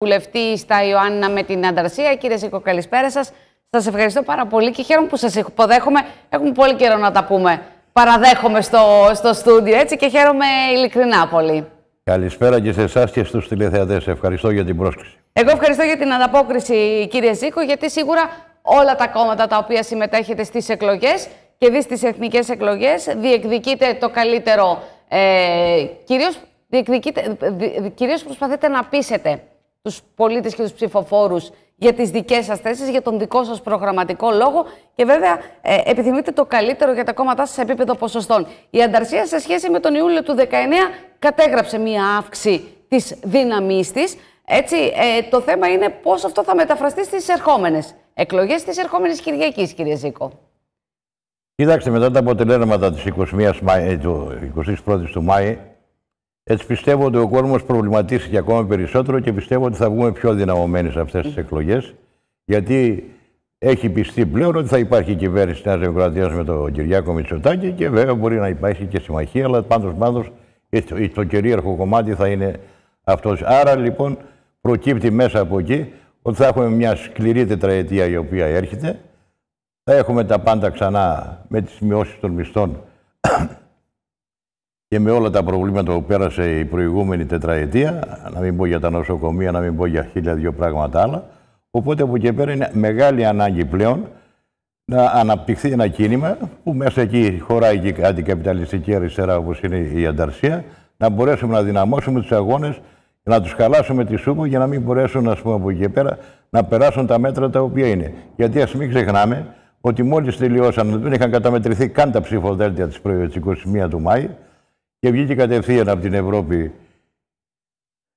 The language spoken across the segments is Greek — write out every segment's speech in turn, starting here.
βουλευτή στα Ιωάννα με την Ανταρσία. Κύριε Σίκο, καλησπέρα σας. Σας ευχαριστώ πάρα πολύ και χαίρομαι που σας υποδέχομαι. Έχουμε πολύ καιρό να τα πούμε. Παραδέχομαι στο, στο στούντιο έτσι και χαίρομαι ειλικρινά πολύ. Καλησπέρα και σε εσάς και στους τηλεθεατές. Ευχαριστώ για την πρόσκληση. Εγώ ευχαριστώ για την ανταπόκριση, κύριε Σίκο, γιατί σίγουρα όλα τα κόμματα τα οποία συμμετέχετε στις εκλογές και δεις στι εθνικές εκλογές. διεκδικείτε το καλύτερο. Ε, προσπαθείτε να πείσετε τους πολίτες και τους ψηφοφόρους για τις δικές σας θέσεις, για τον δικό σας προγραμματικό λόγο και βέβαια ε, επιθυμείτε το καλύτερο για τα κόμματά σας σε επίπεδο ποσοστών. Η ανταρσία σε σχέση με τον Ιούλιο του 19 κατέγραψε μία αύξηση της δύναμής της. Έτσι, ε, το θέμα είναι πώς αυτό θα μεταφραστεί στις ερχόμενες εκλογές της ερχόμενης Κυριακής, κύριε Ζήκο. Κοιτάξτε, μετά τα αποτελέσματα της 21η ε, του Μάη, έτσι πιστεύω ότι ο κόσμος προβληματίστηκε ακόμα περισσότερο και πιστεύω ότι θα βγούμε πιο δυναμωμένοι σε αυτές τις εκλογές. Γιατί έχει πιστεί πλέον ότι θα υπάρχει κυβέρνηση τη Νέας Δημοκρατίας με τον Κυριάκο Μητσοτάκη και βέβαια μπορεί να υπάρχει και συμμαχία, αλλά πάντως πάντως το, κυρίαρχο κομμάτι θα είναι αυτός. Άρα λοιπόν προκύπτει μέσα από εκεί ότι θα έχουμε μια σκληρή τετραετία η οποία έρχεται. Θα έχουμε τα πάντα ξανά με τις μειώσεις των μισθών και με όλα τα προβλήματα που πέρασε η προηγούμενη τετραετία, να μην πω για τα νοσοκομεία, να μην πω για χίλια δύο πράγματα άλλα. Οπότε από εκεί πέρα είναι μεγάλη ανάγκη πλέον να αναπτυχθεί ένα κίνημα που μέσα εκεί χωράει και η αντικαπιταλιστική αριστερά όπως είναι η Ανταρσία, να μπορέσουμε να δυναμώσουμε τους αγώνες, να τους χαλάσουμε τη σούπα για να μην μπορέσουν ας πούμε, από εκεί πέρα να περάσουν τα μέτρα τα οποία είναι. Γιατί ας μην ξεχνάμε ότι μόλις τελειώσαν, δεν είχαν καταμετρηθεί καν τα ψηφοδέλτια της 21 του Μάη, και βγήκε κατευθείαν από την Ευρώπη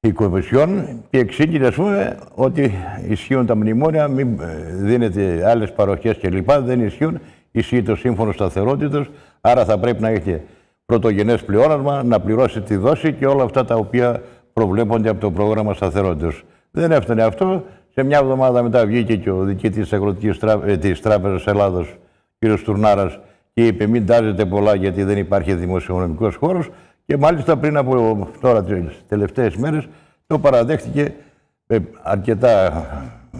η Κομισιόν και εξήγησε, ας πούμε, ότι ισχύουν τα μνημόνια, μην ε, δίνετε άλλες παροχές κλπ. Δεν ισχύουν, ισχύει το σύμφωνο σταθερότητας, άρα θα πρέπει να έχετε πρωτογενές πλεόνασμα, να πληρώσει τη δόση και όλα αυτά τα οποία προβλέπονται από το πρόγραμμα σταθερότητας. Δεν έφτανε αυτό. Σε μια εβδομάδα μετά βγήκε και ο διοικητής της Αγροτικής ε, Τράπεζας Ελλάδος, κ. Τουρνάρας, και είπε μην τάζετε πολλά γιατί δεν υπάρχει δημοσιονομικός χώρος και μάλιστα πριν από τώρα τις τελευταίες μέρες το παραδέχτηκε με αρκετά ε,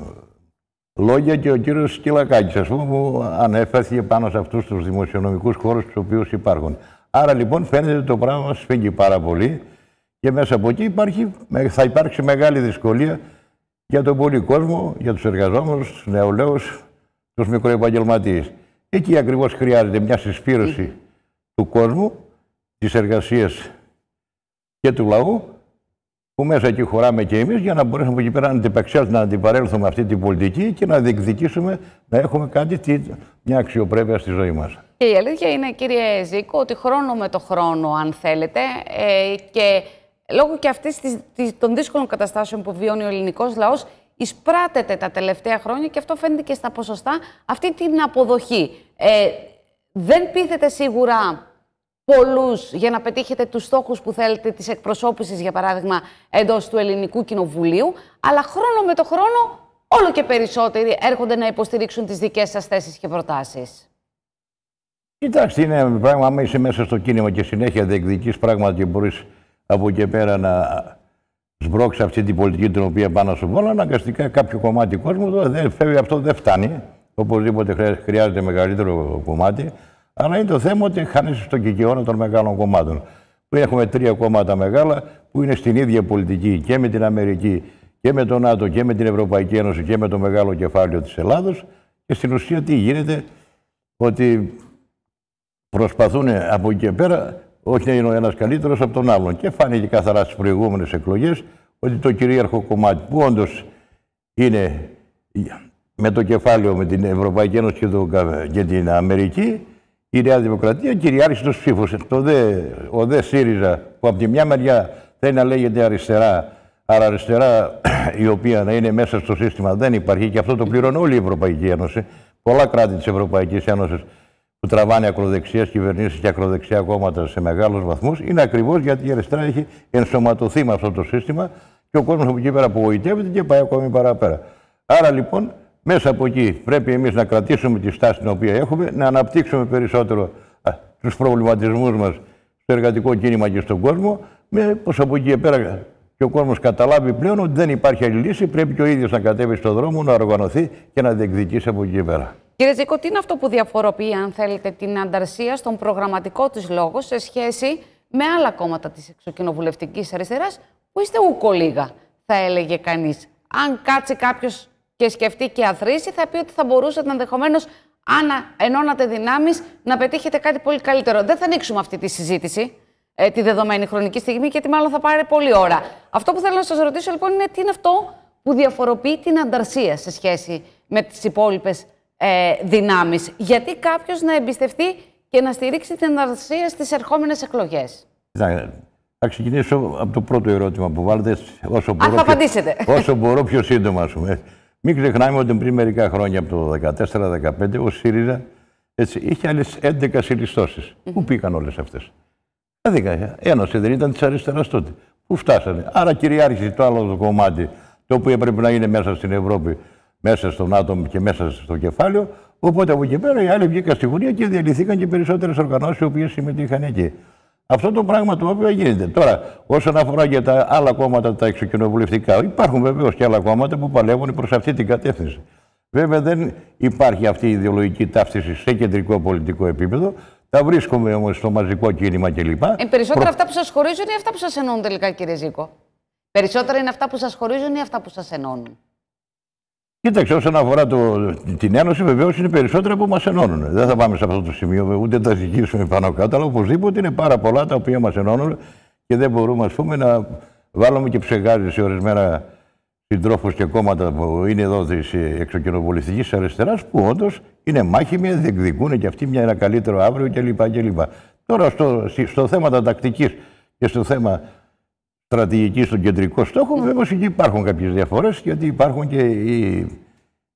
λόγια και ο κύριος Σκυλακάκης ας πούμε που ανέφερθηκε πάνω σε αυτούς τους δημοσιονομικούς χώρους του οποίους υπάρχουν. Άρα λοιπόν φαίνεται το πράγμα σφίγγει πάρα πολύ και μέσα από εκεί υπάρχει, θα υπάρξει μεγάλη δυσκολία για τον πολύ κόσμο, για τους εργαζόμενους, τους νεολαίους, τους μικροεπαγγελματίες. Εκεί ακριβώς χρειάζεται μια συσπήρωση του κόσμου, της εργασίας και του λαού, που μέσα εκεί χωράμε και εμείς, για να μπορέσουμε από εκεί πέρα να να αντιπαρέλθουμε αυτή την πολιτική και να διεκδικήσουμε να έχουμε κάτι, μια αξιοπρέπεια στη ζωή μας. Και η αλήθεια είναι, κύριε Ζήκο, ότι χρόνο με το χρόνο, αν θέλετε, ε, και λόγω και αυτής των δύσκολων καταστάσεων που βιώνει ο ελληνικός λαός, εισπράτεται τα τελευταία χρόνια και αυτό φαίνεται και στα ποσοστά αυτή την αποδοχή. Ε, δεν πείθετε σίγουρα πολλούς για να πετύχετε τους στόχους που θέλετε, της εκπροσώπησης, για παράδειγμα, εντός του Ελληνικού Κοινοβουλίου. Αλλά χρόνο με το χρόνο, όλο και περισσότεροι έρχονται να υποστηρίξουν τις δικές σας θέσεις και προτάσεις. Κοιτάξτε, είναι πράγμα. Άμα είσαι μέσα στο κίνημα και συνέχεια διεκδικείς πράγματα και μπορείς από εκεί πέρα να σπρώξεις αυτή την πολιτική την οποία πάνω σου όλα, αναγκαστικά κάποιο κομμάτι κόσμου δεν φεύγει, αυτό δεν φτάνει. Οπωσδήποτε χρειάζεται μεγαλύτερο κομμάτι. Αλλά είναι το θέμα ότι χάνεις στο κυκαιώνα των μεγάλων κομμάτων. Που έχουμε τρία κόμματα μεγάλα που είναι στην ίδια πολιτική και με την Αμερική και με τον ΝΑΤΟ και με την Ευρωπαϊκή Ένωση και με το μεγάλο κεφάλαιο της Ελλάδος και στην ουσία τι γίνεται, ότι προσπαθούν από εκεί και πέρα όχι να είναι ο ένας καλύτερος από τον άλλον. Και φάνηκε καθαρά στις προηγούμενες εκλογές ότι το κυρίαρχο κομμάτι που όντως είναι με το κεφάλαιο με την Ευρωπαϊκή Ένωση και, την Αμερική, η Νέα Δημοκρατία κυριάρχησε του ψήφου. Το δε, ο δε ΣΥΡΙΖΑ που από τη μια μεριά θέλει να λέγεται αριστερά, άρα αριστερά η οποία να είναι μέσα στο σύστημα δεν υπάρχει και αυτό το πληρώνει όλη η Ευρωπαϊκή Ένωση. Πολλά κράτη της Ευρωπαϊκής Ένωσης που τραβάνε ακροδεξιές κυβερνήσεις και ακροδεξιά κόμματα σε μεγάλους βαθμούς είναι ακριβώς γιατί η αριστερά έχει ενσωματωθεί με αυτό το σύστημα και ο κόσμος από εκεί πέρα απογοητεύεται και πάει ακόμη παραπέρα. Άρα λοιπόν, μέσα από εκεί πρέπει εμείς να κρατήσουμε τη στάση την οποία έχουμε, να αναπτύξουμε περισσότερο τους προβληματισμούς μας στο εργατικό κίνημα και στον κόσμο, με πως από εκεί πέρα και ο κόσμος καταλάβει πλέον ότι δεν υπάρχει άλλη λύση. Πρέπει και ο ίδιος να κατέβει στον δρόμο, να οργανωθεί και να διεκδικήσει από εκεί πέρα. Κύριε Τζίκο, τι είναι αυτό που διαφοροποιεί, αν θέλετε, την ανταρσία στον προγραμματικό της λόγο σε σχέση με άλλα κόμματα της εξοκοινοβουλευτική αριστεράς που είστε λίγα, θα έλεγε κανείς. Αν κάτσει κάποιος και σκεφτεί και αθροίσει, θα πει ότι θα μπορούσατε ενδεχομένως, αν ενώνατε δυνάμεις, να πετύχετε κάτι πολύ καλύτερο. Δεν θα ανοίξουμε αυτή τη συζήτηση ε, τη δεδομένη χρονική στιγμή, γιατί μάλλον θα πάρει πολλή ώρα. Αυτό που θέλω να σας ρωτήσω λοιπόν είναι τι είναι αυτό που διαφοροποιεί την ανταρσία σε σχέση με τις υπόλοιπες ε, δυνάμεις. Γιατί κάποιος να εμπιστευτεί και να στηρίξει την ανταρσία στις ερχόμενες εκλογές. Θα ξεκινήσω από το πρώτο ερώτημα που βάλετε. Όσο μπορώ, Πιο, όσο μπορώ πιο σύντομα, ας πούμε. Μην ξεχνάμε ότι πριν μερικά χρόνια, από το 2014-2015, ο ΣΥΡΙΖΑ έτσι, είχε άλλες 11 συλληστώσει. Πού πήγαν όλες αυτές. ένωσε δεν ήταν της αριστεράς τότε. Πού φτάσανε. Άρα κυριάρχησε το άλλο το κομμάτι, το οποίο έπρεπε να είναι μέσα στην Ευρώπη, μέσα στον άτομο και μέσα στο κεφάλαιο. Οπότε από εκεί πέρα οι άλλοι βγήκαν στη Βουλία και διαλυθήκαν και περισσότερες οργανώσεις οι οποίες συμμετείχαν εκεί. Αυτό το πράγμα το οποίο γίνεται. Τώρα, όσον αφορά για τα άλλα κόμματα, τα εξοκοινοβουλευτικά, υπάρχουν βεβαίως και άλλα κόμματα που παλεύουν προς αυτή την κατεύθυνση. Βέβαια, δεν υπάρχει αυτή η ιδεολογική ταύτιση σε κεντρικό πολιτικό επίπεδο. Τα βρίσκουμε όμως στο μαζικό κίνημα κλπ. Ε, περισσότερα Προ... αυτά που σας χωρίζουν ή αυτά που σας ενώνουν τελικά, κύριε Ζήκο. Περισσότερα είναι αυτά που σας χωρίζουν ή αυτά που σας ενώνουν. Κοίταξε, όσον αφορά το, την Ένωση, βεβαίως είναι περισσότερα που μας ενώνουν. Δεν θα πάμε σε αυτό το σημείο, ούτε τα ζητήσουμε πάνω κάτω, αλλά οπωσδήποτε είναι πάρα πολλά τα οποία μας ενώνουν και δεν μπορούμε ας πούμε, να βάλουμε και ψεγάζει σε ορισμένα συντρόφους και κόμματα που είναι εδώ της εξοκοινοβουλευτική αριστεράς, που όντως είναι μάχημοι, διεκδικούν και αυτοί μια ένα καλύτερο αύριο κλπ. κλπ. Τώρα στο, στο θέμα τα τακτικής και στο θέμα στρατηγική στον κεντρικό στόχο. Βέβαια, εκεί υπάρχουν κάποιες διαφορές, γιατί υπάρχουν και οι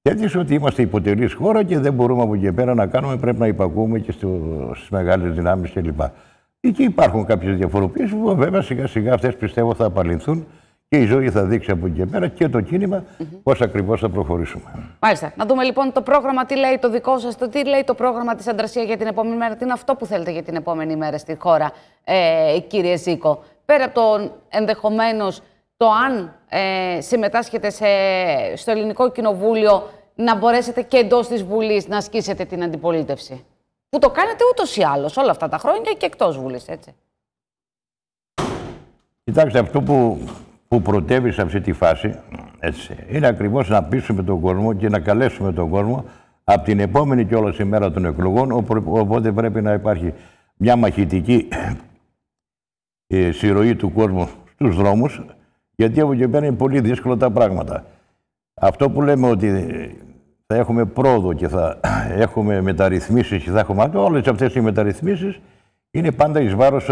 τέτοιες ότι είμαστε υποτελείς χώρα και δεν μπορούμε από εκεί πέρα να κάνουμε. Πρέπει να υπακούμε και στις μεγάλες δυνάμεις κλπ. Εκεί υπάρχουν κάποιες διαφοροποιήσει που βέβαια σιγά-σιγά αυτές πιστεύω θα απαλληλθούν και η ζωή θα δείξει από εκεί πέρα και το κίνημα mm -hmm. πώς ακριβώς θα προχωρήσουμε. Μάλιστα. Να δούμε λοιπόν το πρόγραμμα, τι λέει το δικό σας, το τι λέει το πρόγραμμα της Αντρασίας για την επόμενη μέρα, τι είναι αυτό που θέλετε για την επόμενη μέρα στη χώρα, ε, κύριε Ζήκο πέρα από το ενδεχομένως το αν ε, συμμετάσχετε σε, στο Ελληνικό Κοινοβούλιο, να μπορέσετε και εντός της Βουλής να ασκήσετε την αντιπολίτευση. Που το κάνετε ούτως ή άλλως όλα αυτά τα χρόνια και εκτός Βουλής, έτσι. Κοιτάξτε, αυτό που, που πρωτεύει σε αυτή τη φάση έτσι, είναι ακριβώς να πείσουμε τον κόσμο και να καλέσουμε τον κόσμο από την επόμενη κιόλας ημέρα των εκλογών. Οπότε πρέπει να υπάρχει μια μαχητική ε, συρροή του κόσμου στους δρόμους, γιατί από εκεί πέρα είναι πολύ δύσκολα τα πράγματα. Αυτό που λέμε ότι θα έχουμε πρόοδο και θα έχουμε μεταρρυθμίσεις και θα έχουμε όλες αυτές οι μεταρρυθμίσεις είναι πάντα εις βάρος ε,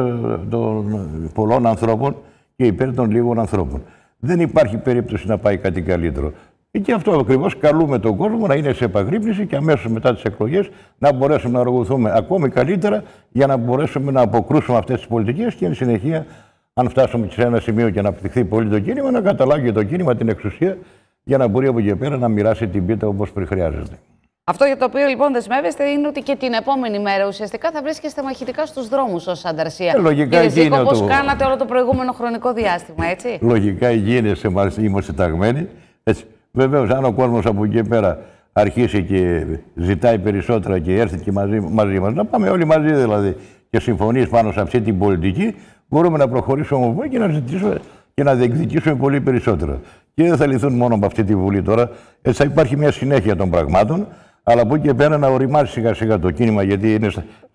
των πολλών ανθρώπων και υπέρ των λίγων ανθρώπων. Δεν υπάρχει περίπτωση να πάει κάτι καλύτερο. Και αυτό ακριβώς καλούμε τον κόσμο να είναι σε επαγρύπνηση και αμέσως μετά τις εκλογές να μπορέσουμε να οργανωθούμε ακόμη καλύτερα για να μπορέσουμε να αποκρούσουμε αυτές τις πολιτικές και εν συνεχεία, αν φτάσουμε σε ένα σημείο και να πτυχθεί πολύ το κίνημα, να καταλάβει το κίνημα την εξουσία για να μπορεί από εκεί πέρα να μοιράσει την πίτα όπως χρειάζεται. Αυτό για το οποίο λοιπόν δεσμεύεστε είναι ότι και την επόμενη μέρα ουσιαστικά θα βρίσκεστε μαχητικά στους δρόμους ως ανταρσία. Ε, λογικά όπω κάνατε όλο το προηγούμενο χρονικό διάστημα, έτσι. Λογικά γίνεσαι, είμαστε ταγμένοι. Έτσι. Βεβαίως, αν ο κόσμος από εκεί πέρα αρχίσει και ζητάει περισσότερα και έρθει και μαζί, μαζί μας, να πάμε όλοι μαζί δηλαδή και συμφωνείς πάνω σε αυτή την πολιτική, μπορούμε να προχωρήσουμε και να ζητήσουμε και να διεκδικήσουμε πολύ περισσότερα. Και δεν θα λυθούν μόνο από αυτή τη Βουλή τώρα. Έτσι θα υπάρχει μια συνέχεια των πραγμάτων. Αλλά από εκεί και πέρα να οριμάσει σιγά σιγά το κίνημα, γιατί είναι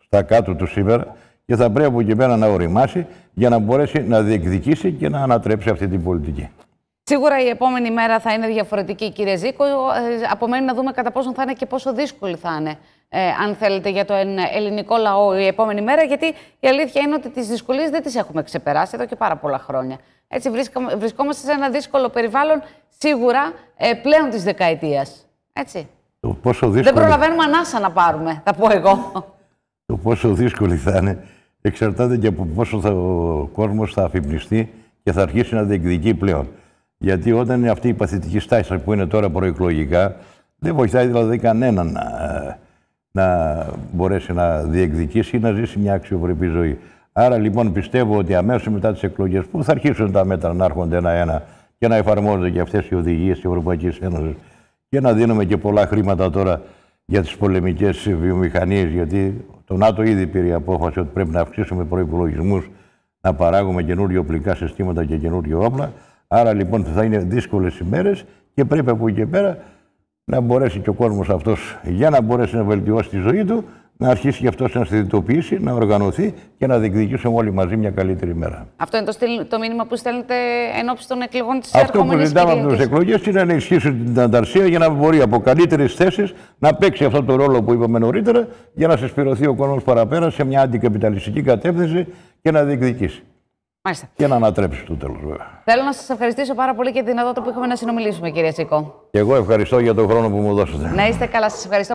στα κάτω του σήμερα. Και θα πρέπει από εκεί πέρα να οριμάσει για να μπορέσει να διεκδικήσει και να ανατρέψει αυτή την πολιτική. Σίγουρα η επόμενη μέρα θα είναι διαφορετική, κύριε Ζήκο. Ε, απομένει να δούμε κατά πόσο θα είναι και πόσο δύσκολη θα είναι, ε, αν θέλετε, για το ελληνικό λαό η επόμενη μέρα. Γιατί η αλήθεια είναι ότι τις δυσκολίες δεν τις έχουμε ξεπεράσει εδώ και πάρα πολλά χρόνια. Έτσι, βρισκόμαστε σε ένα δύσκολο περιβάλλον σίγουρα ε, πλέον της δεκαετίας. Έτσι. Το πόσο Δεν προλαβαίνουμε ανάσα να πάρουμε, θα πω εγώ. Το πόσο δύσκολη θα είναι εξαρτάται και από πόσο θα, ο κόσμος θα αφυπνιστεί και θα αρχίσει να διεκδικεί πλέον. Γιατί όταν είναι αυτή η παθητική στάση που είναι τώρα προεκλογικά, δεν βοηθάει δηλαδή κανέναν να, ε, να μπορέσει να διεκδικήσει ή να ζήσει μια αξιοπρεπή ζωή. Άρα λοιπόν πιστεύω ότι αμέσως μετά τις εκλογές, που θα αρχίσουν τα μέτρα να έρχονται ένα-ένα και να εφαρμόζονται και αυτές οι οδηγίες της Ευρωπαϊκής Ένωσης και να δίνουμε και πολλά χρήματα τώρα για τις πολεμικές βιομηχανίες, γιατί το ΝΑΤΟ ήδη πήρε απόφαση ότι πρέπει να αυξήσουμε προπολογισμού, να παράγουμε καινούριο οπλικά συστήματα και καινούριο όπλα. Άρα λοιπόν θα είναι δύσκολες ημέρε και πρέπει από εκεί και πέρα να μπορέσει και ο κόσμος αυτός για να μπορέσει να βελτιώσει τη ζωή του, να αρχίσει και αυτός να συνειδητοποιήσει, να οργανωθεί και να διεκδικήσουμε όλοι μαζί μια καλύτερη μέρα. Αυτό είναι το, το μήνυμα που στέλνετε εν ώψη των εκλογών της Αυτό που ζητάμε από τις εκλογές είναι να ενισχύσουν την ανταρσία για να μπορεί από καλύτερες θέσεις να παίξει αυτό το ρόλο που είπαμε νωρίτερα για να συσπηρωθεί ο κόσμος παραπέρα σε μια αντικαπιταλιστική κατεύθυνση και να διεκδικήσει. Μάλιστα. Και να ανατρέψει το τέλος, βέβαια. Θέλω να σας ευχαριστήσω πάρα πολύ για τη δυνατότητα που είχαμε να συνομιλήσουμε, κύριε Σίκο. Και εγώ ευχαριστώ για τον χρόνο που μου δώσατε. Να είστε καλά, σας ευχαριστώ.